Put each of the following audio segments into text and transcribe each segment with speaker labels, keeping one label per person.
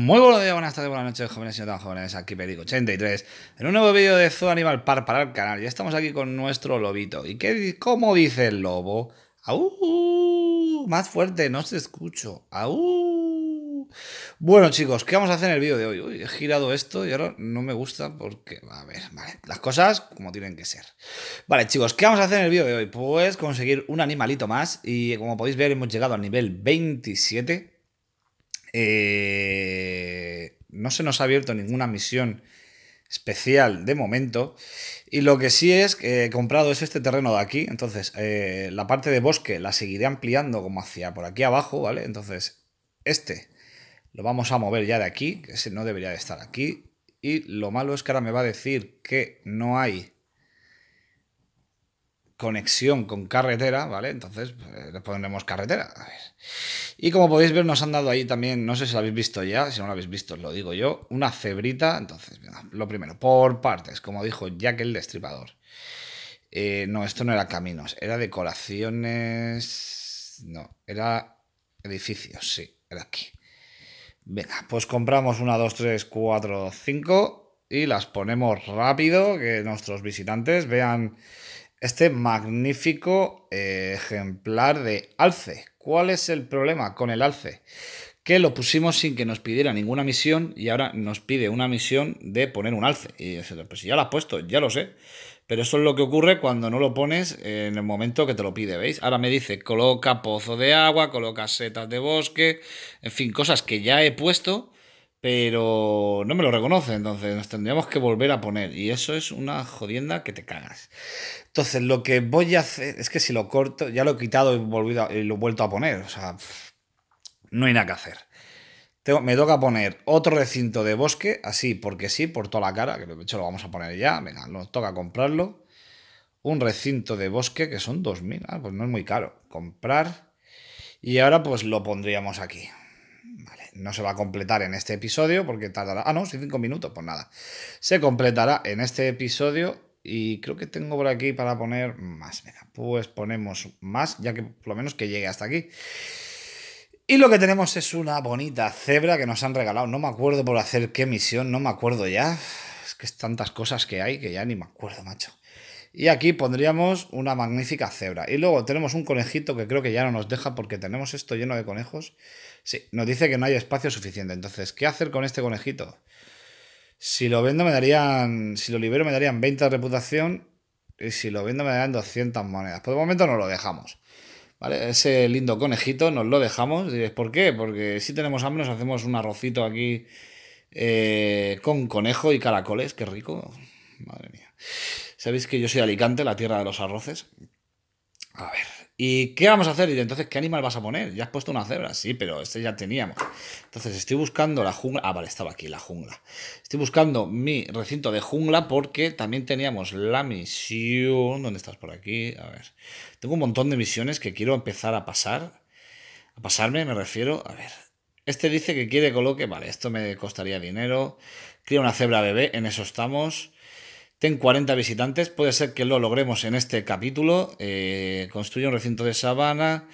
Speaker 1: Muy buenos días, buenas tardes, buenas noches, jóvenes y no tan jóvenes. Aquí Perico83 en un nuevo vídeo de Zoo Animal Par para el canal. Ya estamos aquí con nuestro lobito. ¿Y qué, cómo dice el lobo? ¡Aú! Más fuerte, no se escucho. ¡Aú! Bueno, chicos, ¿qué vamos a hacer en el vídeo de hoy? Uy, he girado esto y ahora no me gusta porque... A ver, vale, las cosas como tienen que ser. Vale, chicos, ¿qué vamos a hacer en el vídeo de hoy? Pues conseguir un animalito más y como podéis ver hemos llegado al nivel 27 eh, no se nos ha abierto ninguna misión especial de momento. Y lo que sí es que he comprado es este terreno de aquí. Entonces, eh, la parte de bosque la seguiré ampliando como hacia por aquí abajo, ¿vale? Entonces, este lo vamos a mover ya de aquí, que ese no debería de estar aquí. Y lo malo es que ahora me va a decir que no hay conexión con carretera, ¿vale? Entonces pues, le pondremos carretera. Y como podéis ver, nos han dado ahí también, no sé si lo habéis visto ya, si no lo habéis visto, os lo digo yo, una cebrita. Entonces, lo primero, por partes, como dijo Jack el Destripador. Eh, no, esto no era caminos, era decoraciones. No, era edificios, sí, era aquí. Venga, pues compramos una, dos, tres, cuatro, cinco y las ponemos rápido, que nuestros visitantes vean este magnífico eh, ejemplar de alce. ¿Cuál es el problema con el alce? Que lo pusimos sin que nos pidiera ninguna misión y ahora nos pide una misión de poner un alce. Y pues ya lo has puesto, ya lo sé. Pero eso es lo que ocurre cuando no lo pones en el momento que te lo pide, ¿veis? Ahora me dice, coloca pozo de agua, coloca setas de bosque, en fin, cosas que ya he puesto pero no me lo reconoce, entonces nos tendríamos que volver a poner y eso es una jodienda que te cagas. Entonces lo que voy a hacer es que si lo corto, ya lo he quitado y, y lo he vuelto a poner, o sea, no hay nada que hacer. me toca poner otro recinto de bosque, así porque sí, por toda la cara, que de hecho lo vamos a poner ya, venga, nos toca comprarlo. Un recinto de bosque que son 2.000, mil ah, pues no es muy caro comprar. Y ahora pues lo pondríamos aquí, no se va a completar en este episodio porque tardará. Ah, no, cinco minutos, pues nada. Se completará en este episodio y creo que tengo por aquí para poner más. pues ponemos más, ya que por lo menos que llegue hasta aquí. Y lo que tenemos es una bonita cebra que nos han regalado. No me acuerdo por hacer qué misión, no me acuerdo ya. Es que es tantas cosas que hay que ya ni me acuerdo, macho. Y aquí pondríamos una magnífica cebra. Y luego tenemos un conejito que creo que ya no nos deja porque tenemos esto lleno de conejos. Sí, nos dice que no hay espacio suficiente. Entonces, ¿qué hacer con este conejito? Si lo vendo me darían, si lo libero me darían 20 de reputación y si lo vendo me darían 200 monedas. Por el momento no lo dejamos. ¿Vale? Ese lindo conejito nos lo dejamos. ¿por qué? Porque si tenemos hambre nos hacemos un arrocito aquí eh, con conejo y caracoles. Qué rico. Madre mía. Sabéis que yo soy de Alicante, la tierra de los arroces. A ver, ¿y qué vamos a hacer? Y entonces, ¿qué animal vas a poner? Ya has puesto una cebra, sí, pero este ya teníamos. Entonces, estoy buscando la jungla. Ah, vale, estaba aquí, la jungla. Estoy buscando mi recinto de jungla porque también teníamos la misión. ¿Dónde estás por aquí? A ver. Tengo un montón de misiones que quiero empezar a pasar. A pasarme, me refiero. A ver. Este dice que quiere coloque. Vale, esto me costaría dinero. Cría una cebra bebé, en eso estamos. Ten 40 visitantes, puede ser que lo logremos en este capítulo. Eh, construye un recinto de sabana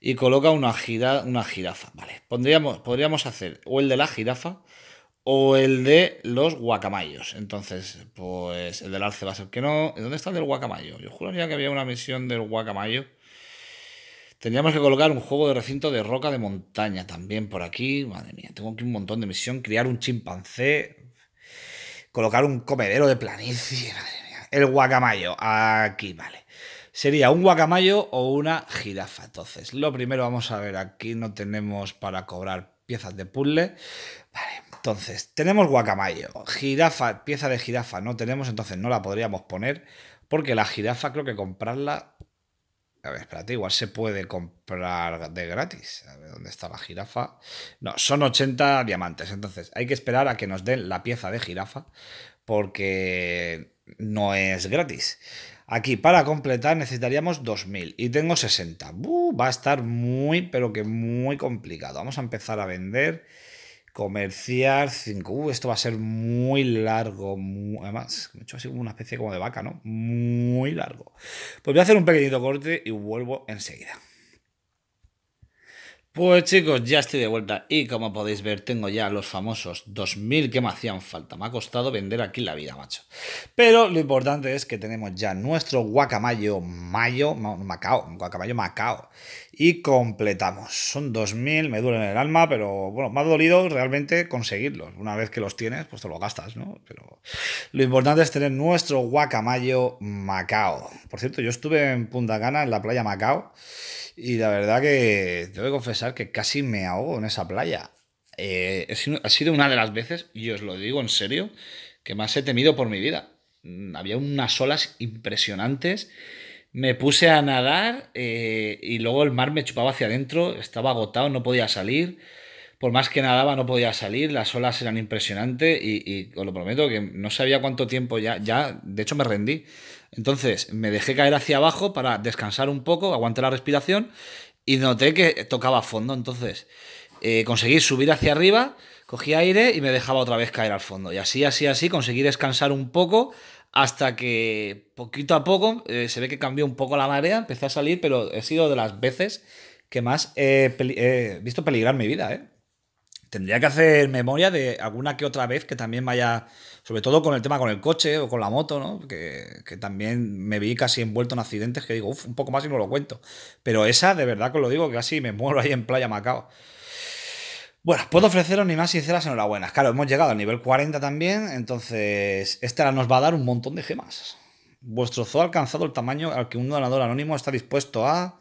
Speaker 1: y coloca una, jirafa. Vale, podríamos hacer o el de la jirafa o el de los guacamayos. Entonces, pues el del arce va a ser que no. ¿Dónde está el del guacamayo? Yo juraría que había una misión del guacamayo. Tendríamos que colocar un juego de recinto de roca de montaña también por aquí. Madre mía, tengo aquí un montón de misión. Criar un chimpancé. Colocar un comedero de planicie, madre mía. El guacamayo, aquí, vale. Sería un guacamayo o una jirafa. Entonces, lo primero vamos a ver, aquí no tenemos para cobrar piezas de puzzle. Vale, entonces, tenemos guacamayo, jirafa, pieza de jirafa no tenemos, entonces no la podríamos poner, porque la jirafa creo que comprarla a ver, espérate, igual se puede comprar de gratis. A ver, ¿dónde está la jirafa? No, son 80 diamantes. Entonces, hay que esperar a que nos den la pieza de jirafa porque no es gratis. Aquí, para completar, necesitaríamos 2000 y tengo 60. va a estar muy, pero que muy complicado. Vamos a empezar a vender comerciar 5. Uh, esto va a ser muy largo. además, me he hecho así una especie como de vaca, ¿no? Muy largo. Pues voy a hacer un pequeñito corte y vuelvo enseguida. Pues chicos, ya estoy de vuelta y como podéis ver tengo ya los famosos 2000 que me hacían falta. Me ha costado vender aquí la vida, macho. Pero lo importante es que tenemos ya nuestro guacamayo mayo, macao, guacamayo macao, y completamos. Son 2.000, me duelen el alma, pero bueno, más ha dolido realmente conseguirlos. Una vez que los tienes, pues te lo gastas, ¿no? Pero lo importante es tener nuestro guacamayo Macao. Por cierto, yo estuve en Punta Cana, en la playa Macao, y la verdad que tengo que confesar que casi me ahogo en esa playa. Eh, ha sido una de las veces, y os lo digo en serio, que más he temido por mi vida. Mm, había unas olas impresionantes me puse a nadar eh, y luego el mar me chupaba hacia adentro, estaba agotado, no podía salir. Por más que nadaba no podía salir, las olas eran impresionantes y, os lo prometo que no sabía cuánto tiempo ya, ya, de hecho me rendí. Entonces me dejé caer hacia abajo para descansar un poco, aguanté la respiración y noté que tocaba fondo. Entonces eh, conseguí subir hacia arriba, cogí aire y me dejaba otra vez caer al fondo. Y así, así, así conseguí descansar un poco hasta que poquito a poco eh, se ve que cambió un poco la marea, empecé a salir, pero he sido de las veces que más he visto peligrar mi vida, ¿eh? Tendría que hacer memoria de alguna que otra vez que también vaya, sobre todo con el tema con el coche o con la moto, ¿no? Que, también me vi casi envuelto en accidentes que digo, uff, un poco más y no lo cuento. Pero esa, de verdad que lo digo, que casi me muero ahí en Playa Macao. Bueno, puedo ofreceros ni más sinceras enhorabuenas. Claro, hemos llegado al nivel 40 también, entonces esta nos va a dar un montón de gemas. Vuestro zoo ha alcanzado el tamaño al que un donador anónimo está dispuesto a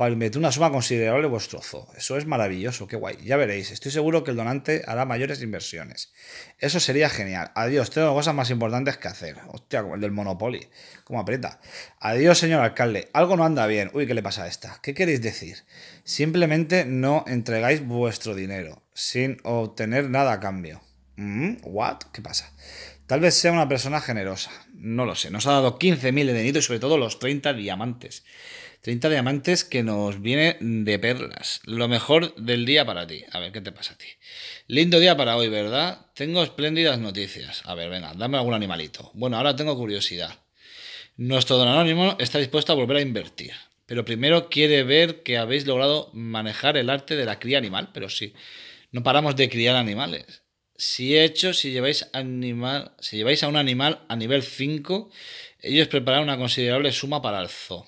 Speaker 1: para meter una suma considerable en vuestro zoo. Eso es maravilloso, qué guay. Ya veréis, estoy seguro que el donante hará mayores inversiones. Eso sería genial. Adiós, tengo cosas más importantes que hacer. Hostia, como el del Monopoly. Cómo aprieta. Adiós, señor alcalde. Algo no anda bien. Uy, ¿qué le pasa a esta? ¿Qué queréis decir? Simplemente no entregáis vuestro dinero sin obtener nada a cambio. Mm, ¿What? ¿Qué pasa? Tal vez sea una persona generosa, no lo sé. Nos ha dado 15.000 de y sobre todo los 30 diamantes. 30 diamantes que nos viene de perlas. Lo mejor del día para ti. A ver, ¿qué te pasa a ti? Lindo día para hoy, ¿verdad? Tengo espléndidas noticias. A ver, venga, dame algún animalito. Bueno, ahora tengo curiosidad. Nuestro don anónimo está dispuesto a volver a invertir. Pero primero quiere ver que habéis logrado manejar el arte de la cría animal. Pero sí, no paramos de criar animales. Si hecho, si lleváis, animal, si lleváis a un animal a nivel 5, ellos prepararán una considerable suma para el zoo.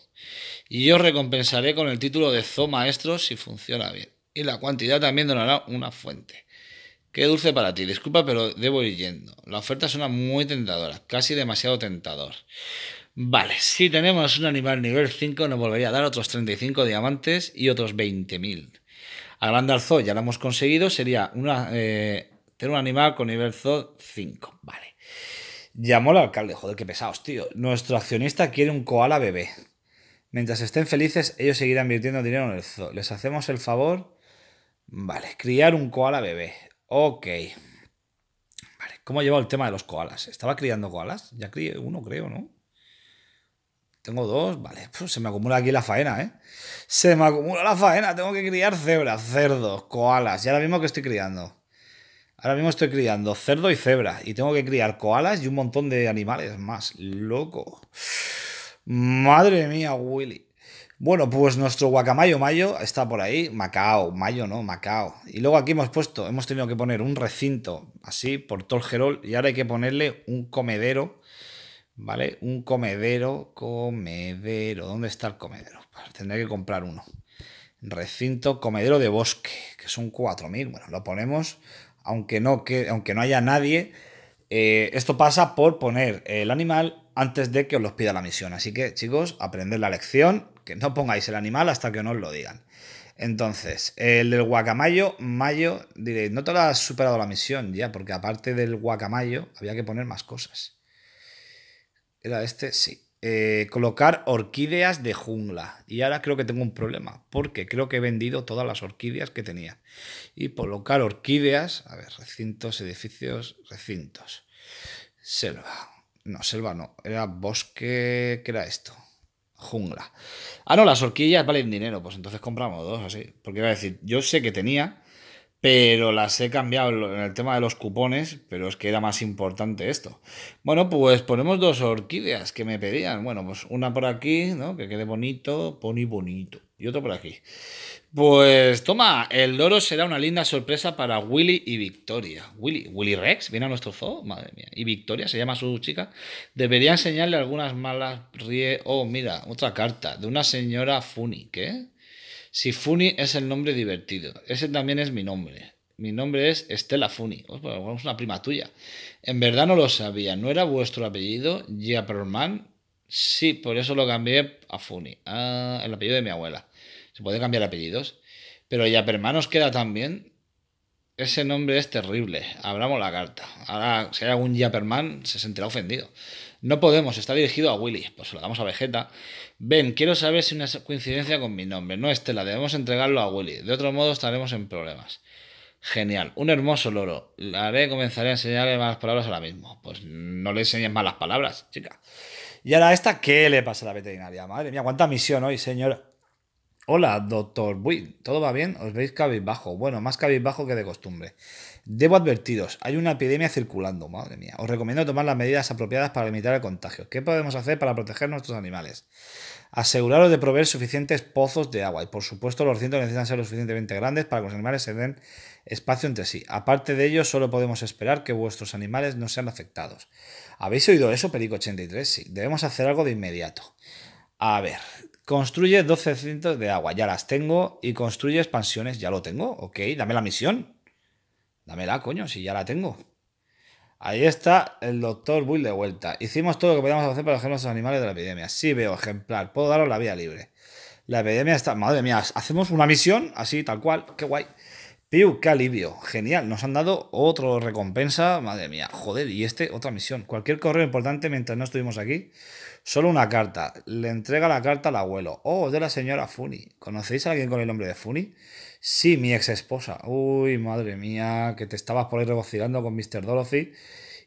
Speaker 1: Y yo os recompensaré con el título de zoo maestro si funciona bien. Y la cuantidad también donará una fuente. Qué dulce para ti. Disculpa, pero debo ir yendo. La oferta suena muy tentadora, casi demasiado tentador. Vale, si tenemos un animal nivel 5, nos volvería a dar otros 35 diamantes y otros 20.000. Agrandar zoo, ya lo hemos conseguido, sería una, eh, un animal con nivel zoo 5. Vale. Llamó al alcalde. Joder, qué pesados, tío. Nuestro accionista quiere un koala bebé. Mientras estén felices, ellos seguirán invirtiendo dinero en el zoo. Les hacemos el favor. Vale, criar un koala bebé. Ok. Vale, ¿cómo lleva el tema de los koalas? ¿Estaba criando koalas? Ya crié uno, creo, ¿no? Tengo dos, vale. Pues se me acumula aquí la faena, ¿eh? Se me acumula la faena. Tengo que criar cebras, cerdos, koalas. Y ahora mismo que estoy criando. Ahora mismo estoy criando cerdo y cebra y tengo que criar koalas y un montón de animales más. Loco. Madre mía, Willy. Bueno, pues nuestro guacamayo mayo está por ahí. Macao, mayo no, Macao. Y luego aquí hemos puesto, hemos tenido que poner un recinto así por Tolgerol y ahora hay que ponerle un comedero. ¿Vale? Un comedero, comedero. ¿Dónde está el comedero? Pues tendré que comprar uno. Recinto, comedero de bosque, que son 4.000. Bueno, lo ponemos aunque no, que, aunque no haya nadie, eh, esto pasa por poner el animal antes de que os los pida la misión. Así que, chicos, aprended la lección, que no pongáis el animal hasta que no os lo digan. Entonces, el del guacamayo, mayo, diréis, no te lo has superado la misión ya, porque aparte del guacamayo había que poner más cosas. ¿Era este? Sí. Eh, colocar orquídeas de jungla. Y ahora creo que tengo un problema, porque creo que he vendido todas las orquídeas que tenía. Y colocar orquídeas, a ver, recintos, edificios, recintos. Selva. No, selva no. Era bosque. ¿Qué era esto? Jungla. Ah, no, las orquídeas valen dinero. Pues entonces compramos dos, así. Porque iba a decir, yo sé que tenía pero las he cambiado en el tema de los cupones, pero es que era más importante esto. Bueno, pues ponemos dos orquídeas que me pedían. Bueno, pues una por aquí, ¿no? Que quede bonito, poni bonito. Y otro por aquí. Pues toma, el loro será una linda sorpresa para Willy y Victoria. Willy, Willy Rex viene a nuestro zoo, madre mía. Y Victoria se llama su chica. Debería enseñarle algunas malas rie. Oh, mira, otra carta de una señora Funny. ¿Qué? Si Funi es el nombre divertido. Ese también es mi nombre. Mi nombre es Estela Funi. Pues, es una prima tuya. En verdad no lo sabía. ¿No era vuestro apellido Japerman? Sí, por eso lo cambié a Funi. Ah, el apellido de mi abuela. Se puede cambiar apellidos. Pero Japerman os queda también. Ese nombre es terrible. Abramos la carta. Ahora, si hay algún Japerman, se sentirá ofendido. No podemos, está dirigido a Willy. Pues se lo damos a Vegeta. Ven, quiero saber si una coincidencia con mi nombre. No, Estela, debemos entregarlo a Willy. De otro modo estaremos en problemas. Genial, un hermoso loro. La haré, comenzaré a enseñarle malas palabras ahora mismo. Pues no le enseñes malas palabras, chica. Y ahora esta, ¿qué le pasa a la veterinaria? Madre mía, cuánta misión hoy, señor. Hola, doctor Buin. ¿Todo va bien? ¿Os veis cabizbajo? Bueno, más cabizbajo que de costumbre. Debo advertiros, hay una epidemia circulando, madre mía. Os recomiendo tomar las medidas apropiadas para limitar el contagio. ¿Qué podemos hacer para proteger nuestros animales? Aseguraros de proveer suficientes pozos de agua y por supuesto los cientos necesitan ser lo suficientemente grandes para que los animales se den espacio entre sí. Aparte de ello, solo podemos esperar que vuestros animales no sean afectados. ¿Habéis oído eso, Perico 83? Sí, debemos hacer algo de inmediato. A ver, construye 12 cientos de agua, ya las tengo, y construye expansiones, ya lo tengo, ok, dame la misión. Dámela, coño, si ya la tengo. Ahí está el doctor Will de vuelta. Hicimos todo lo que podíamos hacer para proteger a los animales de la epidemia. Sí, veo, ejemplar. Puedo daros la vida libre. La epidemia está. Madre mía, hacemos una misión así, tal cual. Qué guay. Piu, qué alivio. Genial. Nos han dado otra recompensa. Madre mía. Joder, y este, otra misión. Cualquier correo importante mientras no estuvimos aquí. Solo una carta. Le entrega la carta al abuelo. Oh, de la señora Funi. ¿Conocéis a alguien con el nombre de Funi? Sí, mi ex esposa. Uy, madre mía, que te estabas por ahí regocijando con Mr. Dorothy.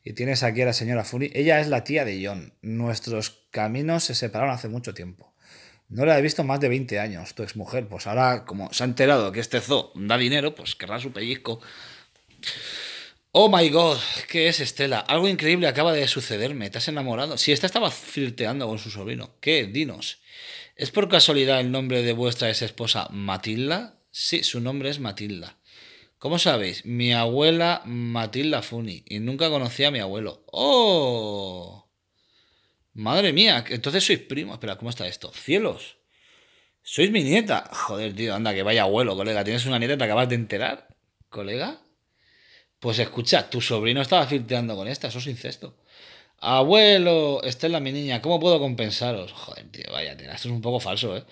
Speaker 1: Y tienes aquí a la señora Funny. Ella es la tía de John. Nuestros caminos se separaron hace mucho tiempo. No la he visto más de 20 años, tu ex mujer, Pues ahora, como se ha enterado que este zoo da dinero, pues querrá su pellizco. Oh my god, ¿qué es Estela? Algo increíble acaba de sucederme. ¿Te has enamorado? Si sí, esta estaba flirteando con su sobrino. ¿Qué? Dinos. ¿Es por casualidad el nombre de vuestra ex esposa Matilda? Sí, su nombre es Matilda. ¿Cómo sabéis? Mi abuela Matilda Funi. Y nunca conocí a mi abuelo. ¡Oh! Madre mía, entonces sois primo. Espera, ¿cómo está esto? ¡Cielos! ¿Sois mi nieta? Joder, tío, anda, que vaya abuelo, colega. ¿Tienes una nieta que te acabas de enterar, colega? Pues escucha, tu sobrino estaba filtrando con esta, eso es incesto. Abuelo, Estela, mi niña, ¿cómo puedo compensaros? Joder, tío, vaya, tío, esto es un poco falso, ¿eh?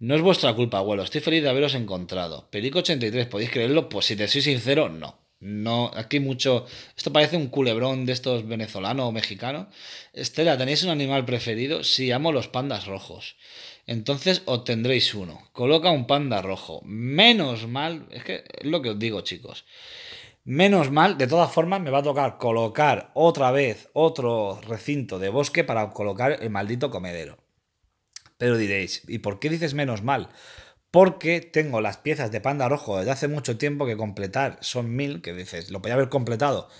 Speaker 1: No es vuestra culpa, abuelo. Estoy feliz de haberos encontrado. Perico 83, ¿podéis creerlo? Pues si te soy sincero, no. No, aquí mucho. Esto parece un culebrón de estos venezolanos o mexicanos. Estela, ¿tenéis un animal preferido? Sí, amo los pandas rojos. Entonces obtendréis uno. Coloca un panda rojo. Menos mal, es que es lo que os digo, chicos. Menos mal, de todas formas, me va a tocar colocar otra vez otro recinto de bosque para colocar el maldito comedero. Pero diréis, ¿y por qué dices menos mal? Porque tengo las piezas de panda rojo desde hace mucho tiempo que completar son mil, que dices, lo podía haber completado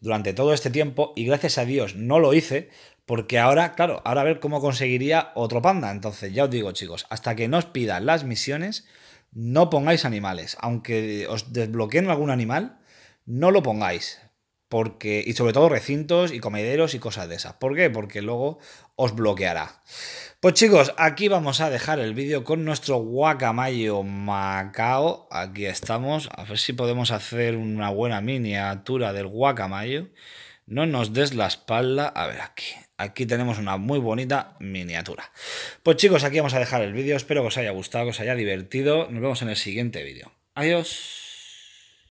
Speaker 1: durante todo este tiempo y gracias a Dios no lo hice, porque ahora, claro, ahora a ver cómo conseguiría otro panda. Entonces, ya os digo, chicos, hasta que no os pidan las misiones, no pongáis animales. Aunque os desbloqueen algún animal, no lo pongáis. Porque, y sobre todo recintos y comederos y cosas de esas. ¿Por qué? Porque luego os bloqueará. Pues chicos, aquí vamos a dejar el vídeo con nuestro guacamayo Macao. Aquí estamos. A ver si podemos hacer una buena miniatura del guacamayo. No nos des la espalda. A ver aquí. Aquí tenemos una muy bonita miniatura. Pues chicos, aquí vamos a dejar el vídeo. Espero que os haya gustado, que os haya divertido. Nos vemos en el siguiente vídeo. Adiós.